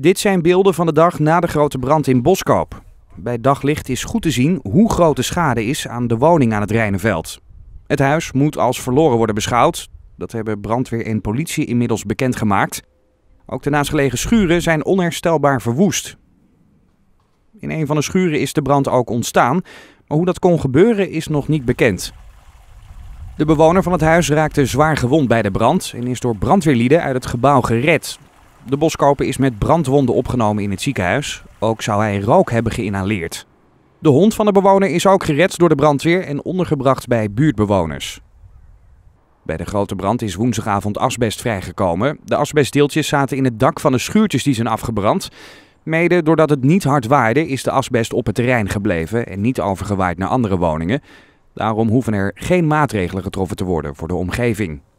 Dit zijn beelden van de dag na de grote brand in Boskoop. Bij daglicht is goed te zien hoe groot de schade is aan de woning aan het Rijnenveld. Het huis moet als verloren worden beschouwd. Dat hebben brandweer en politie inmiddels bekendgemaakt. Ook de naastgelegen schuren zijn onherstelbaar verwoest. In een van de schuren is de brand ook ontstaan, maar hoe dat kon gebeuren is nog niet bekend. De bewoner van het huis raakte zwaar gewond bij de brand en is door brandweerlieden uit het gebouw gered. De boskoper is met brandwonden opgenomen in het ziekenhuis. Ook zou hij rook hebben geïnhaleerd. De hond van de bewoner is ook gered door de brandweer en ondergebracht bij buurtbewoners. Bij de grote brand is woensdagavond asbest vrijgekomen. De asbestdeeltjes zaten in het dak van de schuurtjes die zijn afgebrand. Mede doordat het niet hard waaide, is de asbest op het terrein gebleven en niet overgewaaid naar andere woningen. Daarom hoeven er geen maatregelen getroffen te worden voor de omgeving.